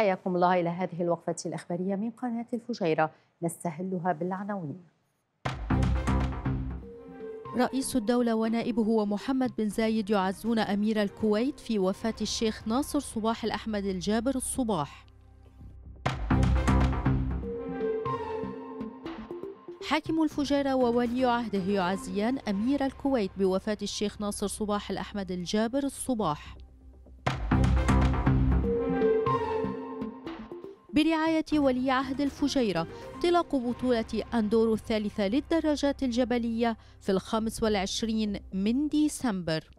حياكم الله إلى هذه الوقفة الإخبارية من قناة الفجيرة نستهلها بالعناوين رئيس الدولة ونائبه ومحمد بن زايد يعزون أمير الكويت في وفاة الشيخ ناصر صباح الأحمد الجابر الصباح حاكم الفجيرة وولي عهده يعزيان أمير الكويت بوفاة الشيخ ناصر صباح الأحمد الجابر الصباح برعاية ولي عهد الفجيرة انطلاق بطولة أندورو الثالثة للدراجات الجبلية في الخامس والعشرين من ديسمبر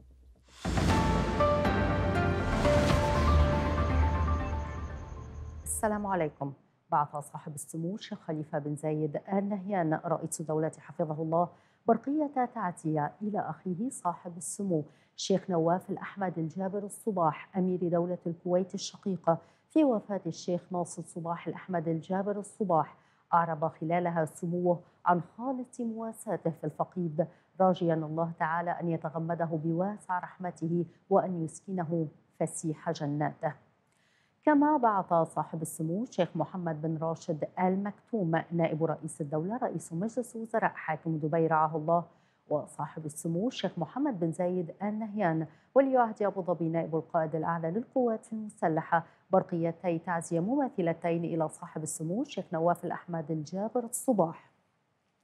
السلام عليكم بعث صاحب السمو الشيخ خليفة بن زايد آل نهيان رئيس الدولة حفظه الله برقية تعزية إلى أخيه صاحب السمو الشيخ نواف الأحمد الجابر الصباح أمير دولة الكويت الشقيقة في وفاة الشيخ ناصر صباح الأحمد الجابر الصباح أعرب خلالها سموه عن خالص مواساته في الفقيد راجيا الله تعالى أن يتغمده بواسع رحمته وأن يسكنه فسيح جناته كما بعث صاحب السمو الشيخ محمد بن راشد آل مكتوم نائب رئيس الدولة رئيس مجلس وزراء حاكم دبي رعاه الله وصاحب السمو الشيخ محمد بن زايد آل نهيان ولي عهد أبو ظبي نائب القائد الأعلى للقوات المسلحة برقيتي تعزية مماثلتين إلى صاحب السمو الشيخ نواف الأحمد الجابر الصباح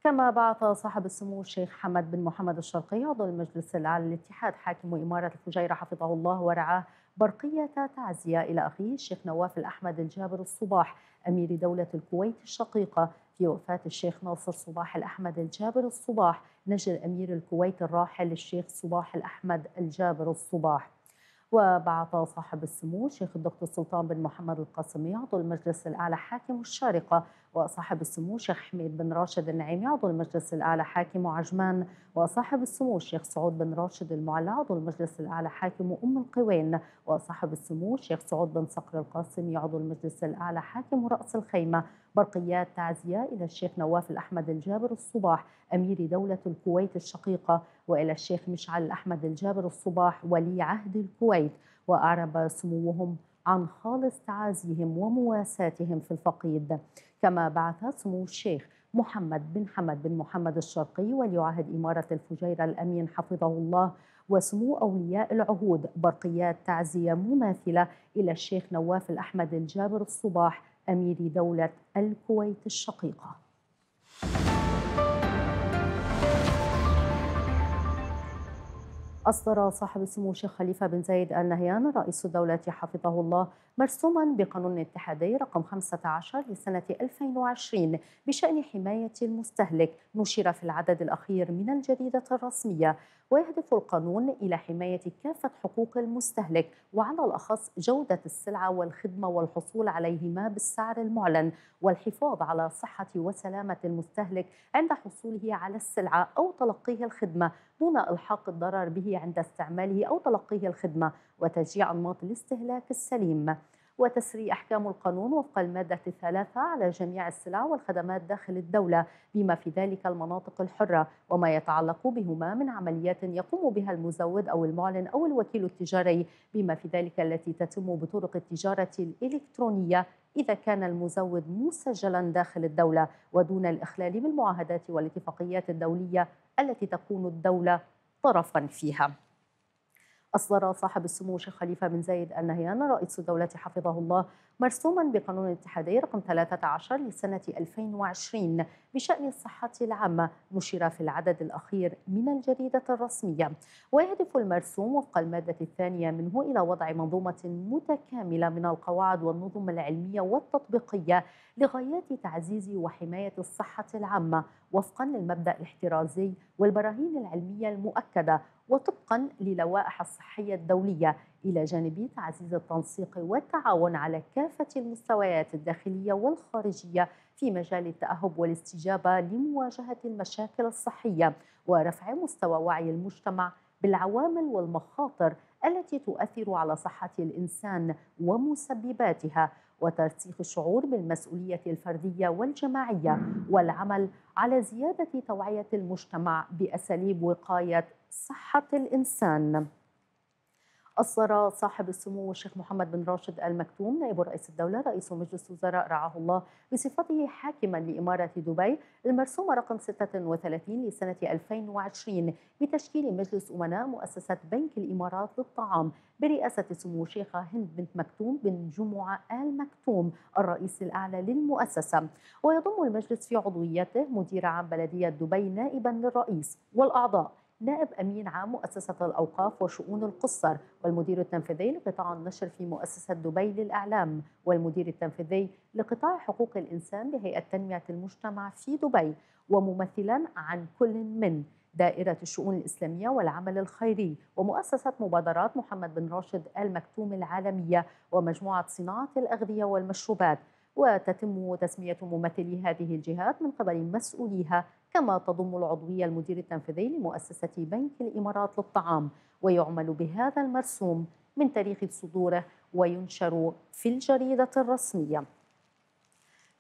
كما بعث صاحب السمو الشيخ حمد بن محمد الشرقي عضو المجلس الأعلى للاتحاد حاكم إمارة الفجيرة حفظه الله ورعاه برقية تعزية إلى أخيه الشيخ نواف الأحمد الجابر الصباح أمير دولة الكويت الشقيقة في وفاة الشيخ ناصر صباح الأحمد الجابر الصباح نجل أمير الكويت الراحل الشيخ صباح الأحمد الجابر الصباح وبعث صاحب السمو الشيخ الدكتور سلطان بن محمد القاسمي عضو المجلس الأعلى حاكم الشارقة وصاحب السمو الشيخ حميد بن راشد النعيمي عضو المجلس الأعلى حاكم عجمان وصاحب السمو الشيخ سعود بن راشد المعلى عضو المجلس الأعلى حاكم أم القوين وصاحب السمو الشيخ سعود بن صقر القاسمي عضو المجلس الأعلى حاكم رأس الخيمة برقيات تعزية إلى الشيخ نواف الأحمد الجابر الصباح أمير دولة الكويت الشقيقة وإلى الشيخ مشعل الأحمد الجابر الصباح ولي عهد الكويت وأعرب سموهم عن خالص تعازيهم ومواساتهم في الفقيد كما بعث سمو الشيخ محمد بن حمد بن محمد الشرقي وليعهد إمارة الفجيرة الأمين حفظه الله وسمو أولياء العهود برقيات تعزية مماثلة إلى الشيخ نواف الأحمد الجابر الصباح أمير دولة الكويت الشقيقة أصدر صاحب السمو الشيخ خليفة بن زايد آل نهيان رئيس الدولة حفظه الله مرسوما بقانون اتحادي رقم 15 لسنة 2020 بشأن حماية المستهلك نشر في العدد الأخير من الجريدة الرسمية ويهدف القانون إلى حماية كافة حقوق المستهلك وعلى الأخص جودة السلعة والخدمة والحصول عليهما بالسعر المعلن والحفاظ على صحة وسلامة المستهلك عند حصوله على السلعة أو تلقيه الخدمة دون إلحاق الضرر به عند استعماله أو تلقيه الخدمة وتشجيع أنماط الاستهلاك السليم وتسري أحكام القانون وفق المادة الثلاثة على جميع السلع والخدمات داخل الدولة بما في ذلك المناطق الحرة وما يتعلق بهما من عمليات يقوم بها المزود أو المعلن أو الوكيل التجاري بما في ذلك التي تتم بطرق التجارة الإلكترونية إذا كان المزود مسجلا داخل الدولة ودون الإخلال بالمعاهدات والاتفاقيات الدولية التي تكون الدولة طرفا فيها أصدر صاحب السمو الشيخ خليفة بن زايد آل نهيان رئيس الدولة حفظه الله مرسوما بقانون الاتحادي رقم 13 لسنة 2020 بشأن الصحة العامة نشر في العدد الأخير من الجريدة الرسمية ويهدف المرسوم وفق المادة الثانية منه إلى وضع منظومة متكاملة من القواعد والنظم العلمية والتطبيقية لغايات تعزيز وحماية الصحة العامة وفقا للمبدأ الاحترازي والبراهين العلمية المؤكدة وطبقا للوائح الصحية الدولية إلى جانب تعزيز التنسيق والتعاون على كافة المستويات الداخلية والخارجية في مجال التأهب والاستجابة لمواجهة المشاكل الصحية ورفع مستوى وعي المجتمع بالعوامل والمخاطر التي تؤثر على صحة الإنسان ومسبباتها وترسيخ الشعور بالمسؤولية الفردية والجماعية والعمل على زيادة توعية المجتمع بأساليب وقاية صحة الإنسان أصدر صاحب السمو الشيخ محمد بن راشد المكتوم نائب رئيس الدولة رئيس مجلس الوزراء رعاه الله بصفته حاكما لإمارة دبي المرسومة رقم 36 لسنة 2020 بتشكيل مجلس أمناء مؤسسة بنك الإمارات للطعام برئاسة سمو الشيخة هند بنت مكتوم بن جمعة آل مكتوم الرئيس الأعلى للمؤسسة ويضم المجلس في عضويته مدير عام بلدية دبي نائبا للرئيس والأعضاء نائب أمين عام مؤسسة الأوقاف وشؤون القصر والمدير التنفيذي لقطاع النشر في مؤسسة دبي للإعلام والمدير التنفيذي لقطاع حقوق الإنسان بهيئة تنمية المجتمع في دبي وممثلا عن كل من دائرة الشؤون الإسلامية والعمل الخيري ومؤسسة مبادرات محمد بن راشد المكتوم العالمية ومجموعة صناعة الأغذية والمشروبات وتتم تسمية ممثلي هذه الجهات من قبل مسؤوليها كما تضم العضوية المدير التنفيذي لمؤسسة بنك الإمارات للطعام ويعمل بهذا المرسوم من تاريخ صدوره وينشر في الجريدة الرسمية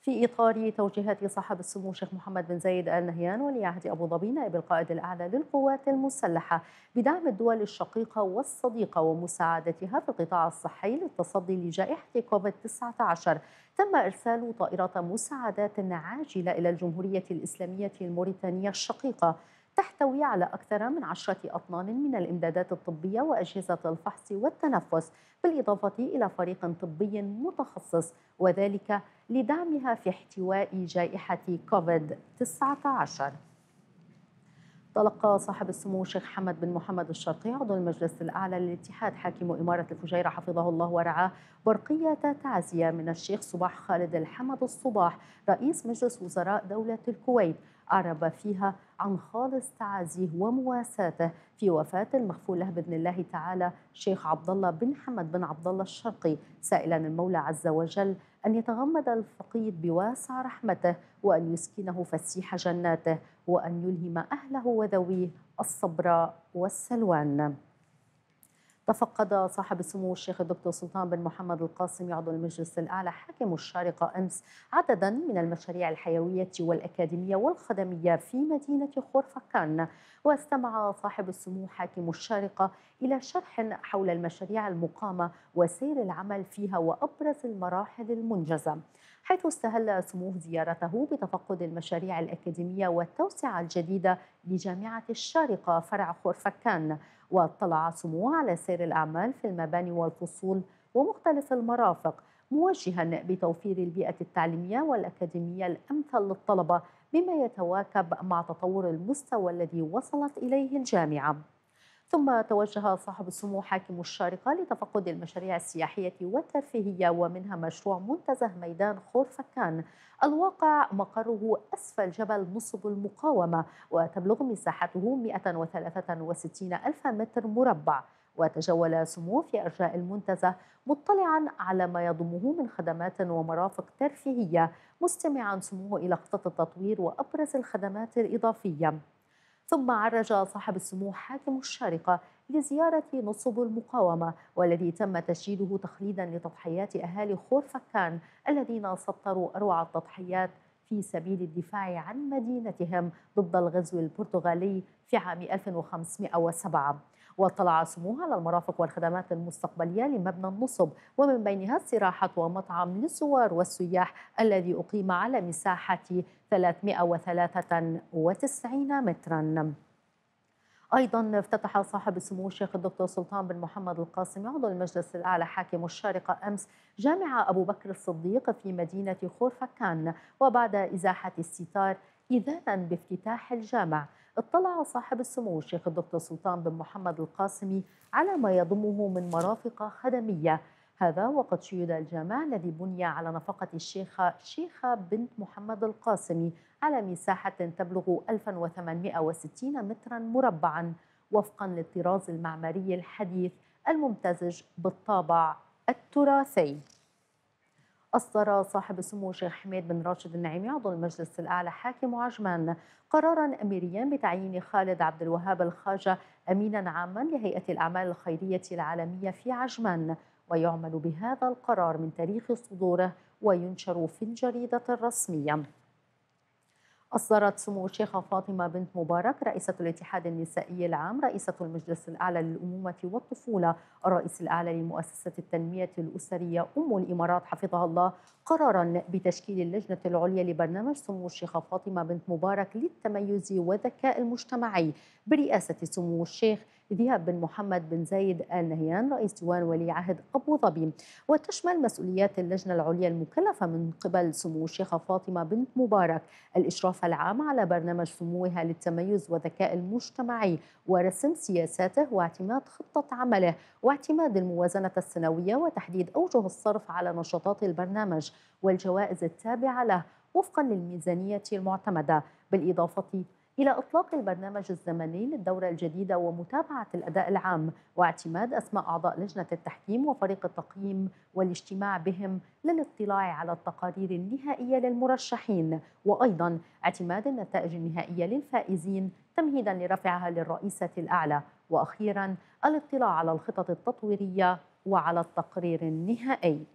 في إطار توجيهات صاحب السمو الشيخ محمد بن زايد آل نهيان ولي عهد أبو ظبي نائب القائد الأعلى للقوات المسلحة بدعم الدول الشقيقة والصديقة ومساعدتها في القطاع الصحي للتصدي لجائحة كوفيد 19 تم إرسال طائرات مساعدات عاجلة إلى الجمهورية الإسلامية الموريتانية الشقيقة تحتوي على أكثر من عشرة أطنان من الإمدادات الطبية وأجهزة الفحص والتنفس بالإضافة إلى فريق طبي متخصص وذلك لدعمها في احتواء جائحة كوفيد-19 تلقى صاحب السمو الشيخ حمد بن محمد الشرقي عضو المجلس الأعلى للاتحاد حاكم إمارة الفجيرة حفظه الله ورعاه برقية تعزية من الشيخ صباح خالد الحمد الصباح رئيس مجلس وزراء دولة الكويت أعرب فيها عن خالص تعازيه ومواساته في وفاة المغفور له بإذن الله تعالى شيخ عبد الله بن حمد بن عبد الله الشرقي سائلا المولى عز وجل أن يتغمد الفقيد بواسع رحمته وأن يسكنه فسيح جناته وأن يلهم أهله وذويه الصبر والسلوان تفقد صاحب السمو الشيخ الدكتور سلطان بن محمد القاسم عضو المجلس الأعلى حاكم الشارقة أمس عددا من المشاريع الحيوية والأكاديمية والخدمية في مدينة خورفكان واستمع صاحب السمو حاكم الشارقة إلى شرح حول المشاريع المقامة وسير العمل فيها وأبرز المراحل المنجزة حيث استهل سموه زيارته بتفقد المشاريع الأكاديمية والتوسعة الجديدة لجامعة الشارقة فرع خورفكان واطلع سموه على سير الأعمال في المباني والفصول ومختلف المرافق موجها بتوفير البيئة التعليمية والأكاديمية الأمثل للطلبة بما يتواكب مع تطور المستوى الذي وصلت إليه الجامعة ثم توجه صاحب السمو حاكم الشارقة لتفقد المشاريع السياحية والترفيهية ومنها مشروع منتزه ميدان خورفكان الواقع مقره أسفل جبل نصب المقاومة وتبلغ مساحته 163 ألف متر مربع وتجول سموه في أرجاء المنتزه مطلعا على ما يضمه من خدمات ومرافق ترفيهية مستمعا سموه إلى خطط التطوير وأبرز الخدمات الإضافية ثم عرج صاحب السمو حاكم الشارقة لزيارة نصب المقاومة والذي تم تشييده تخليدا لتضحيات أهالي خورفكان الذين سطروا أروع التضحيات في سبيل الدفاع عن مدينتهم ضد الغزو البرتغالي في عام 1507 واطلع سموها على المرافق والخدمات المستقبلية لمبنى النصب ومن بينها استراحة ومطعم للزوار والسياح الذي أقيم على مساحة 393 متراً ايضا افتتح صاحب السمو الشيخ الدكتور سلطان بن محمد القاسمي عضو المجلس الاعلى حاكم الشارقه امس جامع ابو بكر الصديق في مدينه خورفكان وبعد ازاحه الستار اذانا بافتتاح الجامع اطلع صاحب السمو الشيخ الدكتور سلطان بن محمد القاسمي على ما يضمه من مرافق خدمية هذا وقد شيد الجامع الذي بني على نفقة الشيخة شيخة بنت محمد القاسمي على مساحة تبلغ 1860 مترا مربعا وفقا للطراز المعماري الحديث الممتزج بالطابع التراثي أصدر صاحب السمو الشيخ حميد بن راشد النعيمي عضو المجلس الأعلى حاكم عجمان قرارا أميريا بتعيين خالد عبد الوهاب الخاجة أمينا عاما لهيئة الأعمال الخيرية العالمية في عجمان ويعمل بهذا القرار من تاريخ صدوره وينشر في الجريدة الرسمية أصدرت سمو الشيخة فاطمة بنت مبارك رئيسة الاتحاد النسائي العام رئيسة المجلس الأعلى للأمومة والطفولة الرئيس الأعلى لمؤسسة التنمية الأسرية أم الإمارات حفظها الله قرارا بتشكيل اللجنة العليا لبرنامج سمو الشيخة فاطمة بنت مبارك للتميز والذكاء المجتمعي برئاسة سمو الشيخ ذهاب بن محمد بن زايد آل نهيان رئيس ديوان ولي عهد أبو ظبي وتشمل مسؤوليات اللجنة العليا المكلفة من قبل سمو الشيخة فاطمة بنت مبارك الإشراف العام على برنامج سموها للتميز والذكاء المجتمعي ورسم سياساته واعتماد خطة عمله واعتماد الموازنة السنوية وتحديد أوجه الصرف على نشاطات البرنامج والجوائز التابعة له وفقا للميزانية المعتمدة بالإضافة إلى إطلاق البرنامج الزمني للدورة الجديدة ومتابعة الأداء العام واعتماد أسماء أعضاء لجنة التحكيم وفريق التقييم والاجتماع بهم للاطلاع على التقارير النهائية للمرشحين وأيضا اعتماد النتائج النهائية للفائزين تمهيدا لرفعها للرئيسة الأعلى وأخيرا الاطلاع على الخطط التطويرية وعلى التقرير النهائي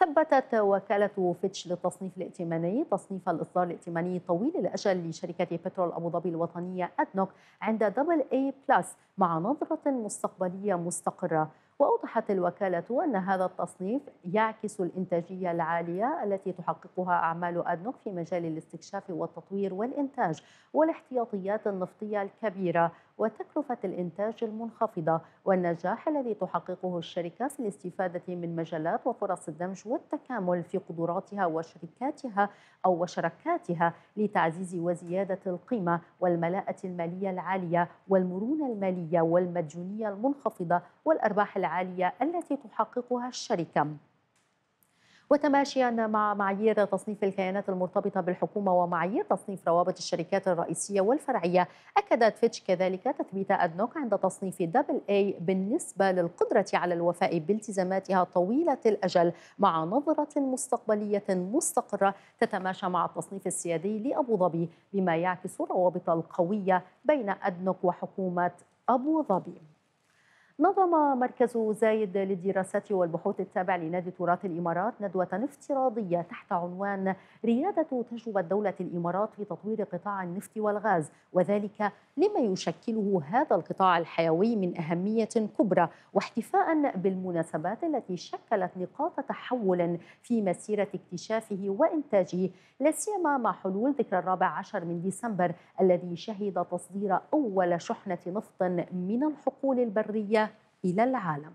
ثبتت وكالة فيتش للتصنيف الائتماني تصنيف الإصدار الائتماني طويل الأجل لشركة بترول أبو ظبي الوطنية أدنوك عند دبل أي بلس مع نظرة مستقبلية مستقرة وأوضحت الوكالة أن هذا التصنيف يعكس الإنتاجية العالية التي تحققها أعمال أدنوك في مجال الاستكشاف والتطوير والإنتاج والاحتياطيات النفطية الكبيرة وتكلفة الإنتاج المنخفضة والنجاح الذي تحققه الشركة في الاستفادة من مجالات وفرص الدمج والتكامل في قدراتها وشركاتها أو وشركاتها لتعزيز وزيادة القيمة والملاءة المالية العالية والمرونة المالية والمديونية المنخفضة والأرباح العالية التي تحققها الشركة وتماشيا مع معايير تصنيف الكيانات المرتبطة بالحكومة ومعايير تصنيف روابط الشركات الرئيسية والفرعية أكدت فيتش كذلك تثبيت أدنوك عند تصنيف دبل أي بالنسبة للقدرة على الوفاء بالتزاماتها طويلة الأجل مع نظرة مستقبلية مستقرة تتماشى مع التصنيف السيادي لأبو ظبي بما يعكس الروابط القوية بين أدنوك وحكومة أبو ظبي نظم مركز زايد للدراسات والبحوث التابع لنادي تراث الإمارات ندوة افتراضية تحت عنوان ريادة تجربة دولة الإمارات في تطوير قطاع النفط والغاز وذلك لما يشكله هذا القطاع الحيوي من أهمية كبرى واحتفاء بالمناسبات التي شكلت نقاط تحول في مسيرة اكتشافه وإنتاجه لا سيما مع حلول ذكرى الرابع عشر من ديسمبر الذي شهد تصدير أول شحنة نفط من الحقول البرية إلى العالم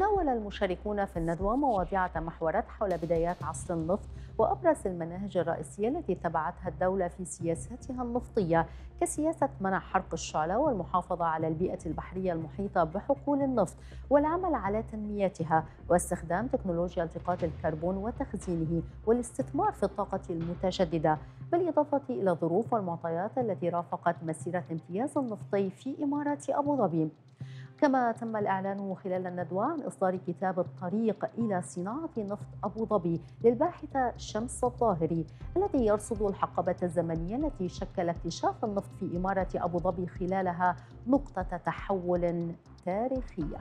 تناول المشاركون في الندوة مواضيع تمحورت حول بدايات عصر النفط وأبرز المناهج الرئيسية التي اتبعتها الدولة في سياساتها النفطية كسياسة منع حرق الشعلة والمحافظة على البيئة البحرية المحيطة بحقول النفط والعمل على تنميتها واستخدام تكنولوجيا التقاط الكربون وتخزينه والاستثمار في الطاقة المتجددة بالإضافة إلى الظروف والمعطيات التي رافقت مسيرة امتياز النفطي في إمارة أبو ظبي كما تم الإعلان خلال الندوة عن إصدار كتاب الطريق إلى صناعة نفط أبو ظبي للباحثة شمس الظاهري الذي يرصد الحقبة الزمنية التي شكل اكتشاف النفط في إمارة أبو ظبي خلالها نقطة تحول تاريخية.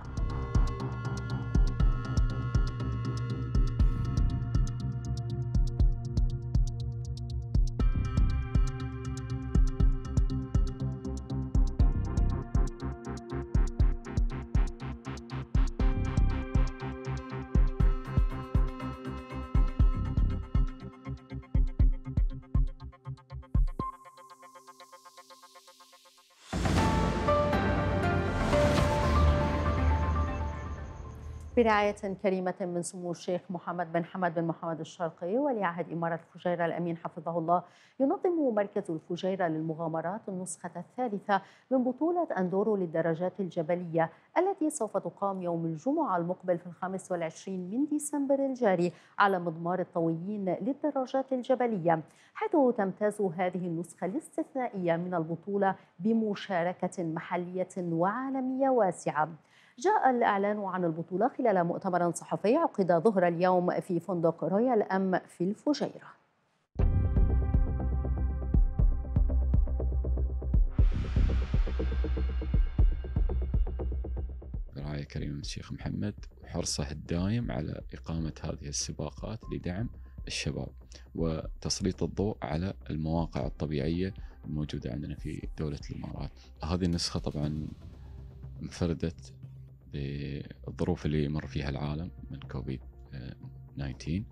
برعاية كريمة من سمو الشيخ محمد بن حمد بن محمد الشرقي ولي عهد إمارة الفجيرة الأمين حفظه الله ينظم مركز الفجيرة للمغامرات النسخة الثالثة من بطولة أندورو للدرجات الجبلية التي سوف تقام يوم الجمعة المقبل في الخامس والعشرين من ديسمبر الجاري على مضمار الطويين للدرجات الجبلية حيث تمتاز هذه النسخة الاستثنائية من البطولة بمشاركة محلية وعالمية واسعة جاء الإعلان عن البطولة خلال مؤتمر صحفي عقد ظهر اليوم في فندق رويال أم في الفجيرة رعاية كريم الشيخ محمد وحرصه الدايم على إقامة هذه السباقات لدعم الشباب وتسليط الضوء على المواقع الطبيعية الموجودة عندنا في دولة الإمارات هذه النسخة طبعا انفردت بالظروف اللي مر فيها العالم من كوفيد 19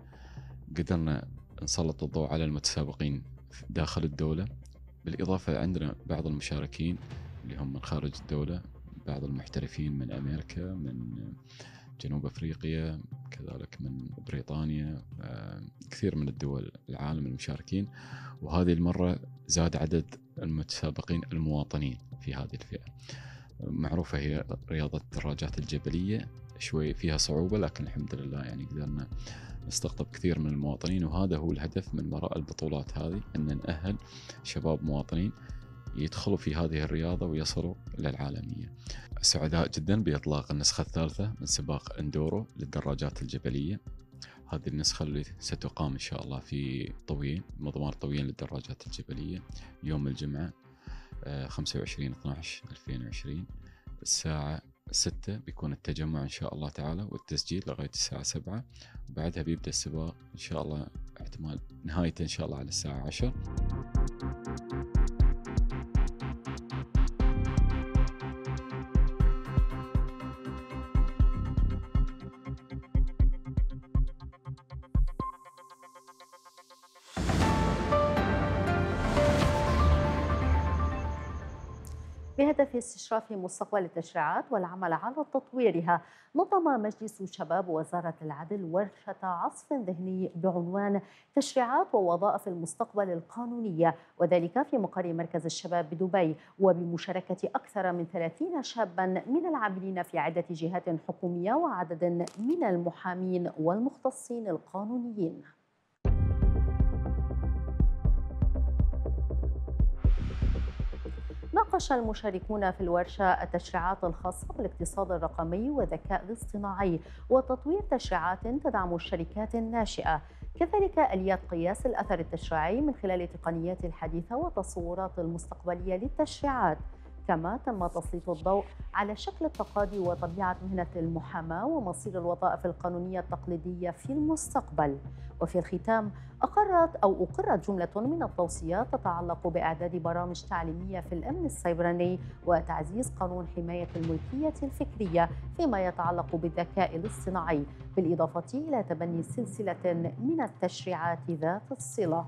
قدرنا نسلط الضوء على المتسابقين داخل الدولة بالإضافة عندنا بعض المشاركين اللي هم من خارج الدولة بعض المحترفين من أمريكا من جنوب أفريقيا كذلك من بريطانيا آه، كثير من الدول العالم المشاركين وهذه المرة زاد عدد المتسابقين المواطنين في هذه الفئة معروفة هي رياضة الدراجات الجبلية شوي فيها صعوبة لكن الحمد لله يعني قدرنا نستقطب كثير من المواطنين وهذا هو الهدف من وراء البطولات هذه أن نأهل شباب مواطنين يدخلوا في هذه الرياضة ويصلوا للعالمية سعداء جدا بإطلاق النسخة الثالثة من سباق اندورو للدراجات الجبلية هذه النسخة اللي ستقام إن شاء الله في طويل مضمار طويل للدراجات الجبلية يوم الجمعة 25 12 2020 الساعة 6 بيكون التجمع إن شاء الله تعالى والتسجيل لغاية الساعة 7 وبعدها بيبدأ السباق إن شاء الله احتمال نهايته إن شاء الله على الساعة عشر بهدف استشراف مستقبل التشريعات والعمل على تطويرها نظم مجلس شباب وزارة العدل ورشة عصف ذهني بعنوان تشريعات ووظائف المستقبل القانونية وذلك في مقر مركز الشباب بدبي وبمشاركة أكثر من 30 شابا من العاملين في عدة جهات حكومية وعدد من المحامين والمختصين القانونيين ناقش المشاركون في الورشة التشريعات الخاصة بالاقتصاد الرقمي والذكاء الاصطناعي وتطوير تشريعات تدعم الشركات الناشئة كذلك آليات قياس الأثر التشريعي من خلال التقنيات الحديثة والتصورات المستقبلية للتشريعات كما تم تسليط الضوء على شكل التقاضي وطبيعة مهنة المحاماة ومصير الوظائف القانونية التقليدية في المستقبل وفي الختام أقرت أو أقرت جملة من التوصيات تتعلق بإعداد برامج تعليمية في الأمن السيبراني وتعزيز قانون حماية الملكية الفكرية فيما يتعلق بالذكاء الاصطناعي بالإضافة إلى تبني سلسلة من التشريعات ذات الصلة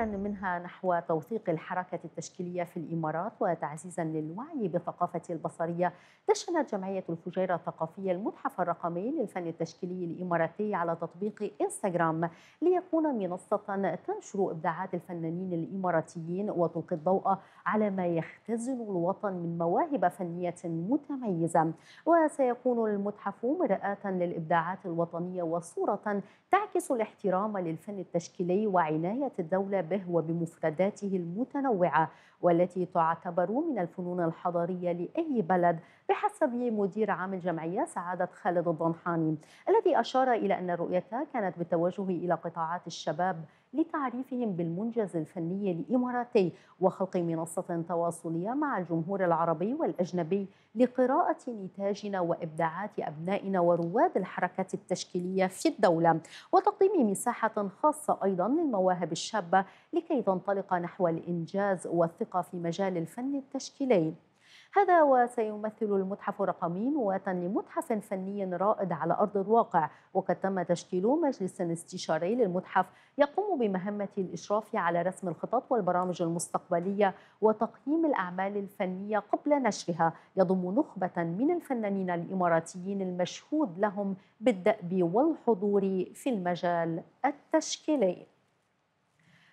يعني منها نحو توثيق الحركة التشكيلية في الإمارات وتعزيزا للوعي بالثقافة البصرية دشنت جمعية الفجيرة الثقافية المتحف الرقمي للفن التشكيلي الإماراتي على تطبيق إنستغرام ليكون منصة تنشر إبداعات الفنانين الإماراتيين وتلقي الضوء على ما يختزن الوطن من مواهب فنية متميزة وسيكون المتحف مرآة للإبداعات الوطنية وصورة تعكس الاحترام للفن التشكيلي وعناية الدولة به وبمفرداته المتنوعه والتي تعتبر من الفنون الحضارية لأي بلد بحسب مدير عام الجمعية سعادة خالد الضنحاني الذي أشار إلى أن رؤيتها كانت بالتوجه إلى قطاعات الشباب لتعريفهم بالمنجز الفني الإماراتي وخلق منصة تواصلية مع الجمهور العربي والأجنبي لقراءة نتاجنا وإبداعات أبنائنا ورواد الحركة التشكيلية في الدولة وتقديم مساحة خاصة أيضا للمواهب الشابة لكي تنطلق نحو الإنجاز والثقة الثقة في مجال الفن التشكيلي هذا وسيمثل المتحف رقمي نواة لمتحف فني رائد على أرض الواقع وقد تم تشكيل مجلس استشاري للمتحف يقوم بمهمة الإشراف على رسم الخطط والبرامج المستقبلية وتقييم الأعمال الفنية قبل نشرها يضم نخبة من الفنانين الإماراتيين المشهود لهم بالدأب والحضور في المجال التشكيلي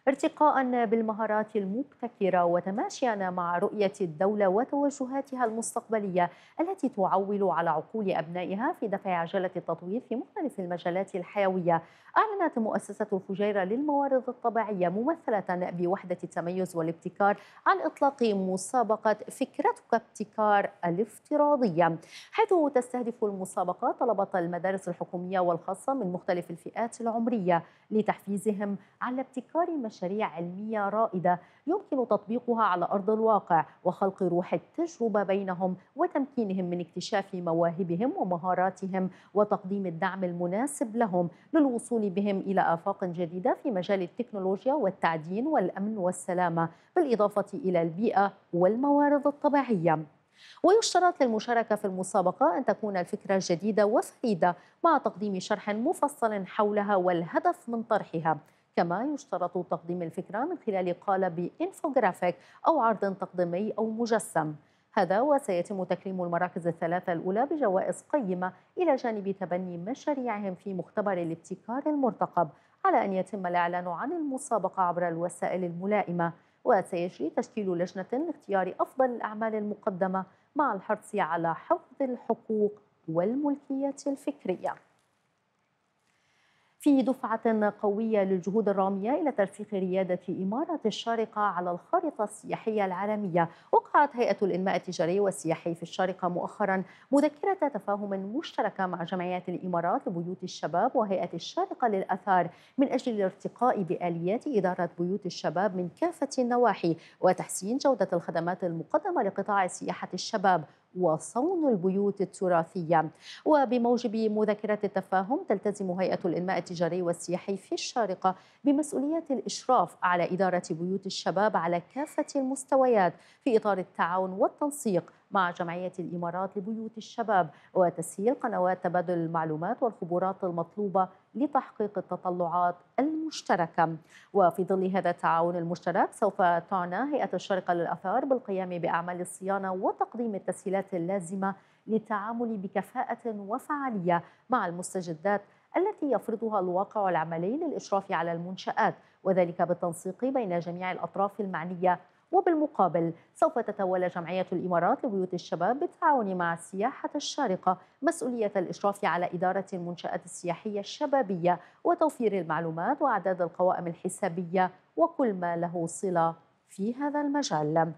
ارتقاء بالمهارات المبتكرة وتماشيا مع رؤية الدولة وتوجهاتها المستقبلية التي تعول على عقول أبنائها في دفع عجلة التطوير في مختلف المجالات الحيوية أعلنت مؤسسة الفجيرة للموارد الطبيعية ممثلة بوحدة التميز والابتكار عن إطلاق مسابقة فكرتك ابتكار الافتراضية حيث تستهدف المسابقة طلبة المدارس الحكومية والخاصة من مختلف الفئات العمرية لتحفيزهم على ابتكار مشاريع مشاريع علمية رائدة يمكن تطبيقها على أرض الواقع وخلق روح التجربة بينهم وتمكينهم من اكتشاف مواهبهم ومهاراتهم وتقديم الدعم المناسب لهم للوصول بهم إلى آفاق جديدة في مجال التكنولوجيا والتعدين والأمن والسلامة بالإضافة إلى البيئة والموارد الطبيعية ويشترط للمشاركة في المسابقة أن تكون الفكرة جديدة وفريدة مع تقديم شرح مفصل حولها والهدف من طرحها كما يشترط تقديم الفكرة من خلال قالب إنفوغرافيك أو عرض تقديمي أو مجسم هذا وسيتم تكريم المراكز الثلاثة الأولى بجوائز قيمة إلى جانب تبني مشاريعهم في مختبر الابتكار المرتقب على أن يتم الإعلان عن المسابقة عبر الوسائل الملائمة وسيجري تشكيل لجنة لاختيار أفضل الأعمال المقدمة مع الحرص على حفظ الحقوق والملكية الفكرية في دفعة قوية للجهود الرامية إلى ترسيخ ريادة إمارة الشارقة على الخارطة السياحية العالمية وقعت هيئة الإنماء التجاري والسياحي في الشارقة مؤخرا مذكرة تفاهم مشتركة مع جمعيات الإمارات لبيوت الشباب وهيئة الشارقة للأثار من أجل الارتقاء بآليات إدارة بيوت الشباب من كافة النواحي وتحسين جودة الخدمات المقدمة لقطاع سياحة الشباب وصون البيوت التراثية وبموجب مذكرة التفاهم تلتزم هيئة الإنماء التجاري والسياحي في الشارقة بمسؤولية الإشراف على إدارة بيوت الشباب على كافة المستويات في إطار التعاون والتنسيق مع جمعية الإمارات لبيوت الشباب وتسهيل قنوات تبادل المعلومات والخبرات المطلوبة لتحقيق التطلعات المشتركة وفي ظل هذا التعاون المشترك سوف تعنى هيئة الشرق للأثار بالقيام بأعمال الصيانة وتقديم التسهيلات اللازمة للتعامل بكفاءة وفعالية مع المستجدات التي يفرضها الواقع العملي للإشراف على المنشآت وذلك بالتنسيق بين جميع الأطراف المعنية وبالمقابل سوف تتولى جمعية الإمارات لبيوت الشباب بالتعاون مع السياحة الشارقة مسؤولية الإشراف على إدارة المنشآت السياحية الشبابية وتوفير المعلومات وأعداد القوائم الحسابية وكل ما له صلة في هذا المجال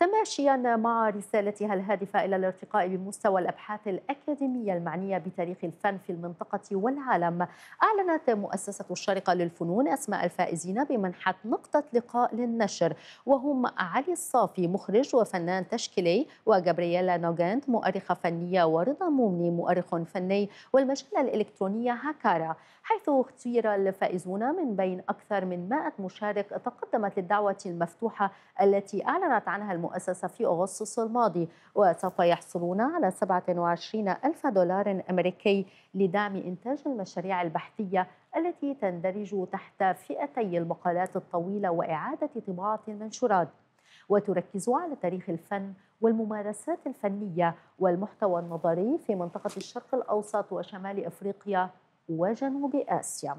تماشيا مع رسالتها الهادفة إلى الارتقاء بمستوى الأبحاث الأكاديمية المعنية بتاريخ الفن في المنطقة والعالم أعلنت مؤسسة الشارقة للفنون أسماء الفائزين بمنحة نقطة لقاء للنشر وهم علي الصافي مخرج وفنان تشكيلي وجابرييلا نوغانت مؤرخة فنية ورضا مومني مؤرخ فني والمجلة الإلكترونية هاكارا حيث اختير الفائزون من بين أكثر من 100 مشارك تقدمت للدعوة المفتوحة التي أعلنت عنها المؤسسة المؤسسة في أغسطس الماضي وسوف يحصلون على 27 ألف دولار أمريكي لدعم إنتاج المشاريع البحثية التي تندرج تحت فئتي المقالات الطويلة وإعادة طباعة المنشورات وتركز على تاريخ الفن والممارسات الفنية والمحتوى النظري في منطقة الشرق الأوسط وشمال أفريقيا وجنوب آسيا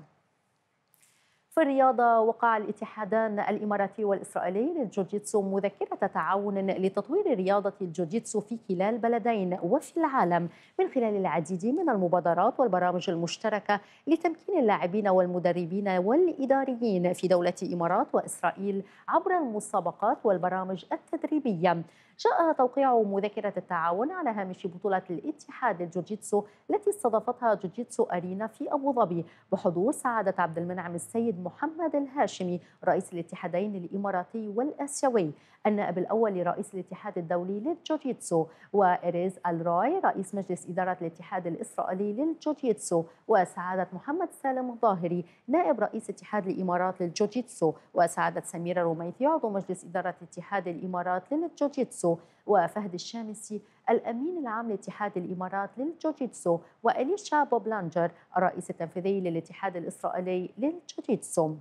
في الرياضة وقع الاتحادان الإماراتي والإسرائيلي للجوجيتسو مذكرة تعاون لتطوير رياضة الجوجيتسو في كلا البلدين وفي العالم من خلال العديد من المبادرات والبرامج المشتركة لتمكين اللاعبين والمدربين والإداريين في دولة إمارات وإسرائيل عبر المسابقات والبرامج التدريبية جاء توقيع مذكرة التعاون على هامش بطولة الاتحاد الجوجيتسو التي استضافتها جوجيتسو أرينا في أبو ظبي بحضور سعادة عبد المنعم السيد محمد الهاشمي رئيس الاتحادين الإماراتي والآسيوي النائب الأول لرئيس الاتحاد الدولي للجوجيتسو وإريز الروي رئيس مجلس إدارة الاتحاد الإسرائيلي للجوجيتسو وسعادة محمد سالم الظاهري نائب رئيس اتحاد الإمارات للجوجيتسو وسعادة سميرة روميثي عضو مجلس إدارة اتحاد الإمارات للجوجيتسو الجوجيتسو وفهد الشامسي الأمين العام لاتحاد الإمارات للجوجيتسو وإليشا بوبلانجر الرئيس التنفيذي للاتحاد الإسرائيلي للجوجيتسو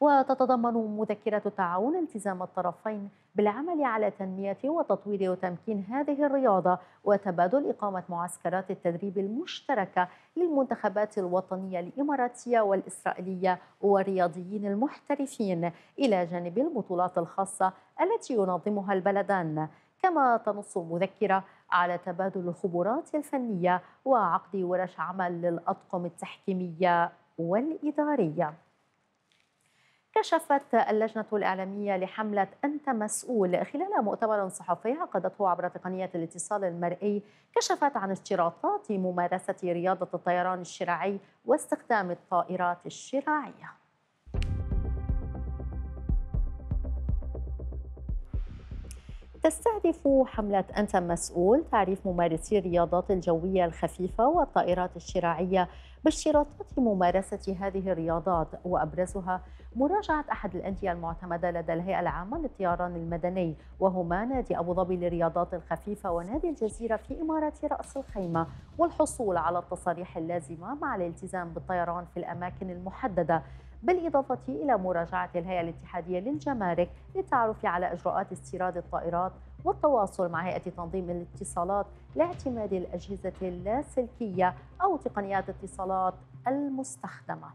وتتضمن مذكرة التعاون التزام الطرفين بالعمل على تنمية وتطوير وتمكين هذه الرياضة وتبادل إقامة معسكرات التدريب المشتركة للمنتخبات الوطنية الإماراتية والإسرائيلية والرياضيين المحترفين إلى جانب البطولات الخاصة التي ينظمها البلدان كما تنص المذكرة على تبادل الخبرات الفنية وعقد ورش عمل للأطقم التحكيمية والإدارية كشفت اللجنة الإعلامية لحملة أنت مسؤول خلال مؤتمر صحفي عقدته عبر تقنية الاتصال المرئي كشفت عن اشتراطات ممارسة رياضة الطيران الشراعي واستخدام الطائرات الشراعية تستهدف حملة أنت مسؤول تعريف ممارسي الرياضات الجوية الخفيفة والطائرات الشراعية باشتراطات ممارسة هذه الرياضات وأبرزها مراجعة أحد الأندية المعتمدة لدى الهيئة العامة للطيران المدني وهما نادي أبو ظبي للرياضات الخفيفة ونادي الجزيرة في إمارة رأس الخيمة والحصول على التصاريح اللازمة مع الالتزام بالطيران في الأماكن المحددة بالإضافة إلى مراجعة الهيئة الاتحادية للجمارك للتعرف على إجراءات استيراد الطائرات والتواصل مع هيئة تنظيم الاتصالات لاعتماد الأجهزة اللاسلكية أو تقنيات الاتصالات المستخدمة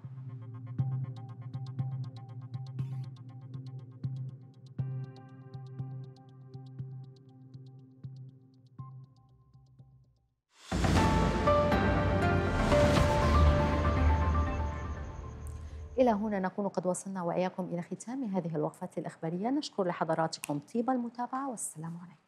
إلى هنا نكون قد وصلنا وإياكم إلى ختام هذه الوقفة الإخبارية نشكر لحضراتكم طيب المتابعة والسلام عليكم